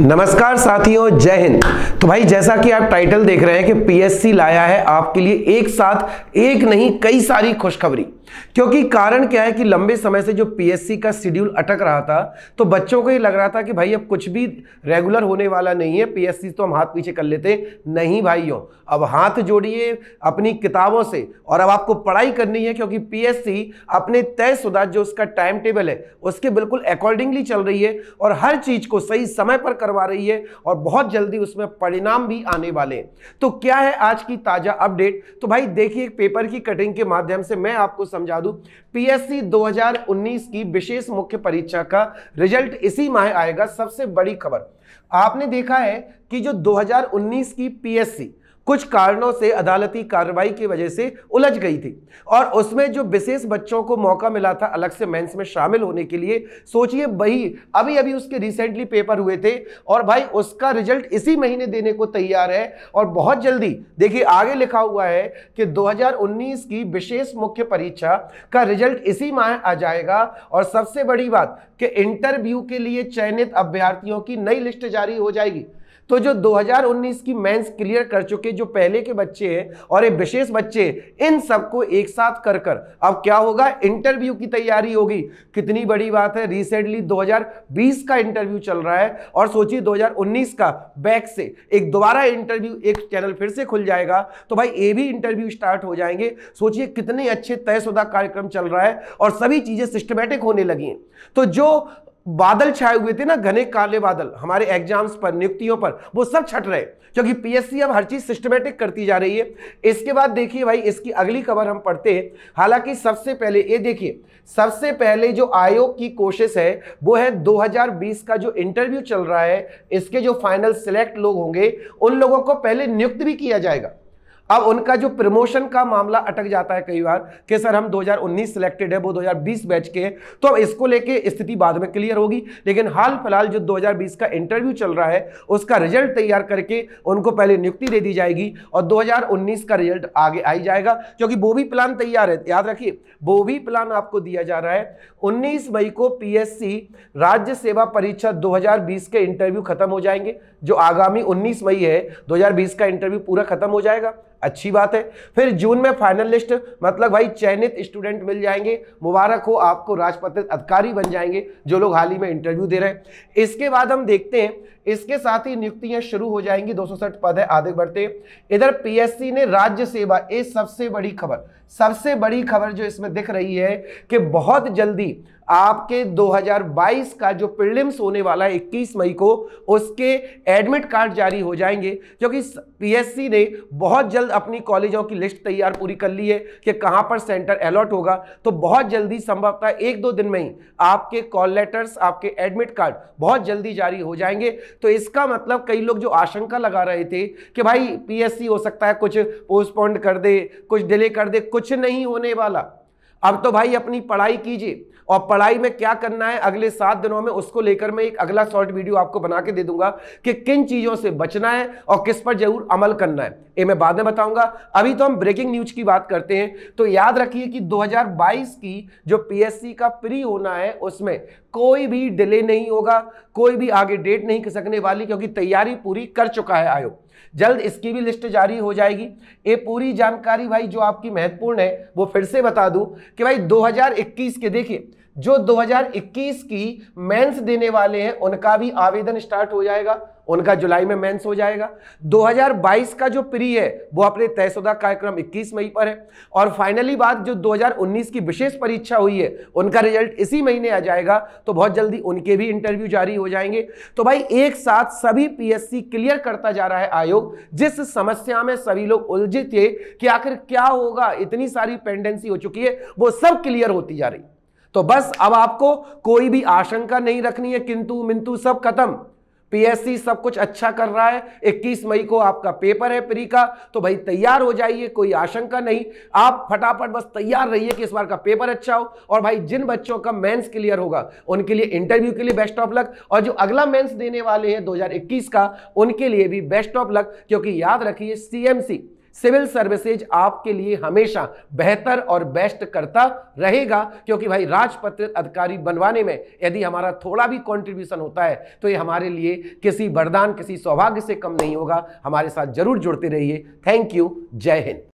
नमस्कार साथियों जय हिंद तो भाई जैसा कि आप टाइटल देख रहे हैं कि पीएससी लाया है आपके लिए एक साथ एक नहीं कई सारी खुशखबरी क्योंकि कारण क्या है कि लंबे समय से जो पीएससी का शेड्यूल अटक रहा था तो बच्चों को ये लग रहा था कि भाई अब कुछ भी रेगुलर होने वाला नहीं है पीएससी तो हम हाथ पीछे कर लेते नहीं भाइयों अब हाथ जोड़िए अपनी किताबों से और अब आपको पढ़ाई करनी है क्योंकि पीएससी अपने शुदा जो उसका टाइम टेबल है उसके बिल्कुल अकॉर्डिंगली चल रही है और हर चीज को सही समय पर करवा रही है और बहुत जल्दी उसमें परिणाम भी आने वाले हैं तो क्या है आज की ताजा अपडेट तो भाई देखिए पेपर की कटिंग के माध्यम से मैं आपको समझा दो पीएससी 2019 की विशेष मुख्य परीक्षा का रिजल्ट इसी माह आएगा सबसे बड़ी खबर आपने देखा है कि जो 2019 की पीएससी कुछ कारणों से अदालती कार्रवाई की वजह से उलझ गई थी और उसमें जो विशेष बच्चों को मौका मिला था अलग से मेंस में शामिल होने के लिए सोचिए वही अभी अभी उसके रिसेंटली पेपर हुए थे और भाई उसका रिजल्ट इसी महीने देने को तैयार है और बहुत जल्दी देखिए आगे लिखा हुआ है कि 2019 की विशेष मुख्य परीक्षा का रिजल्ट इसी माह आ जाएगा और सबसे बड़ी बात कि इंटरव्यू के लिए चयनित अभ्यर्थियों की नई लिस्ट जारी हो जाएगी तो जो 2019 की मेंस क्लियर कर चुके जो पहले के बच्चे हैं और ये विशेष बच्चे इन सबको एक साथ कर कर अब क्या होगा इंटरव्यू की तैयारी होगी कितनी बड़ी बात है रिसेंटली 2020 का इंटरव्यू चल रहा है और सोचिए 2019 का बैक से एक दोबारा इंटरव्यू एक चैनल फिर से खुल जाएगा तो भाई ये भी इंटरव्यू स्टार्ट हो जाएंगे सोचिए कितने अच्छे तयशुदा कार्यक्रम चल रहा है और सभी चीजें सिस्टमेटिक होने लगी तो जो बादल छाए हुए थे ना घने काले बादल हमारे एग्जाम्स पर नियुक्तियों पर वो सब छट रहे क्योंकि पीएससी अब हर चीज सिस्टमेटिक करती जा रही है इसके बाद देखिए भाई इसकी अगली खबर हम पढ़ते हैं हालांकि सबसे पहले ये देखिए सबसे पहले जो आयोग की कोशिश है वो है 2020 का जो इंटरव्यू चल रहा है इसके जो फाइनल सिलेक्ट लोग होंगे उन लोगों को पहले नियुक्त भी किया जाएगा अब उनका जो प्रमोशन का मामला अटक जाता है कई बार कि सर हम 2019 सिलेक्टेड है वो 2020 बैच के हैं तो अब इसको लेके स्थिति बाद में क्लियर होगी लेकिन हाल फिलहाल जो 2020 का इंटरव्यू चल रहा है उसका रिजल्ट तैयार करके उनको पहले नियुक्ति दे दी जाएगी और 2019 का रिजल्ट आगे आई जाएगा क्योंकि वो भी प्लान तैयार है याद रखिए वो भी प्लान आपको दिया जा रहा है उन्नीस मई को पी राज्य सेवा परीक्षा दो के इंटरव्यू खत्म हो जाएंगे जो आगामी उन्नीस मई है दो का इंटरव्यू पूरा खत्म हो जाएगा अच्छी बात है फिर जून में फाइनल लिस्ट मतलब भाई चयनित स्टूडेंट मिल जाएंगे मुबारक हो आपको राजपत्रित अधिकारी बन जाएंगे जो लोग हाल ही में इंटरव्यू दे रहे हैं इसके बाद हम देखते हैं इसके साथ ही नियुक्तियां शुरू हो जाएंगी दो पद है आगे बढ़ते इधर पीएससी ने राज्य सेवा ये सबसे बड़ी खबर सबसे बड़ी खबर जो इसमें दिख रही है कि बहुत जल्दी आपके 2022 का जो प्रिलिम्स होने वाला है 21 मई को उसके एडमिट कार्ड जारी हो जाएंगे क्योंकि पीएससी ने बहुत जल्द अपनी कॉलेजों की लिस्ट तैयार पूरी कर ली है कि कहां पर सेंटर अलॉट होगा तो बहुत जल्दी संभवतः एक दो दिन में ही आपके कॉल लेटर्स आपके एडमिट कार्ड बहुत जल्दी जारी हो जाएंगे तो इसका मतलब कई लोग जो आशंका लगा रहे थे कि भाई पीएससी हो सकता है कुछ पोस्टपोन्ड कर दे कुछ डिले कर दे कुछ नहीं होने वाला अब तो भाई अपनी पढ़ाई कीजिए और पढ़ाई में क्या करना है अगले सात दिनों में उसको लेकर मैं एक अगला शॉर्ट वीडियो आपको बना के दे दूंगा कि किन चीज़ों से बचना है और किस पर जरूर अमल करना है ये मैं बाद में बताऊंगा अभी तो हम ब्रेकिंग न्यूज की बात करते हैं तो याद रखिए कि 2022 की जो पीएससी का प्री होना है उसमें कोई भी डिले नहीं होगा कोई भी आगे डेट नहीं खिसकने वाली क्योंकि तैयारी पूरी कर चुका है आयोग जल्द इसकी भी लिस्ट जारी हो जाएगी ये पूरी जानकारी भाई जो आपकी महत्वपूर्ण है वो फिर से बता दूं कि भाई 2021 के देखिए जो 2021 की मेंस देने वाले हैं उनका भी आवेदन स्टार्ट हो जाएगा उनका जुलाई में मेंस हो जाएगा 2022 का जो प्री है वो अपने तयशुदा कार्यक्रम 21 मई पर है और फाइनली बात जो 2019 की विशेष परीक्षा हुई है उनका रिजल्ट इसी महीने आ जाएगा तो बहुत जल्दी उनके भी इंटरव्यू जारी हो जाएंगे तो भाई एक साथ सभी पीएससी क्लियर करता जा रहा है आयोग जिस समस्या में सभी लोग उलझे थे कि आखिर क्या होगा इतनी सारी पेंडेंसी हो चुकी है वो सब क्लियर होती जा रही तो बस अब आपको कोई भी आशंका नहीं रखनी है किंतु मिंतु सब खत्म पीएससी सब कुछ अच्छा कर रहा है 21 मई को आपका पेपर है प्री का तो भाई तैयार हो जाइए कोई आशंका नहीं आप फटाफट बस तैयार रहिए कि इस बार का पेपर अच्छा हो और भाई जिन बच्चों का मेंस क्लियर होगा उनके लिए इंटरव्यू के लिए बेस्ट ऑफ लक और जो अगला मेंस देने वाले हैं 2021 का उनके लिए भी बेस्ट ऑफ लक क्योंकि याद रखिए सीएमसी सिविल सर्विसेज आपके लिए हमेशा बेहतर और बेस्ट करता रहेगा क्योंकि भाई राजपत्रित अधिकारी बनवाने में यदि हमारा थोड़ा भी कंट्रीब्यूशन होता है तो ये हमारे लिए किसी वरदान किसी सौभाग्य से कम नहीं होगा हमारे साथ जरूर जुड़ते रहिए थैंक यू जय हिंद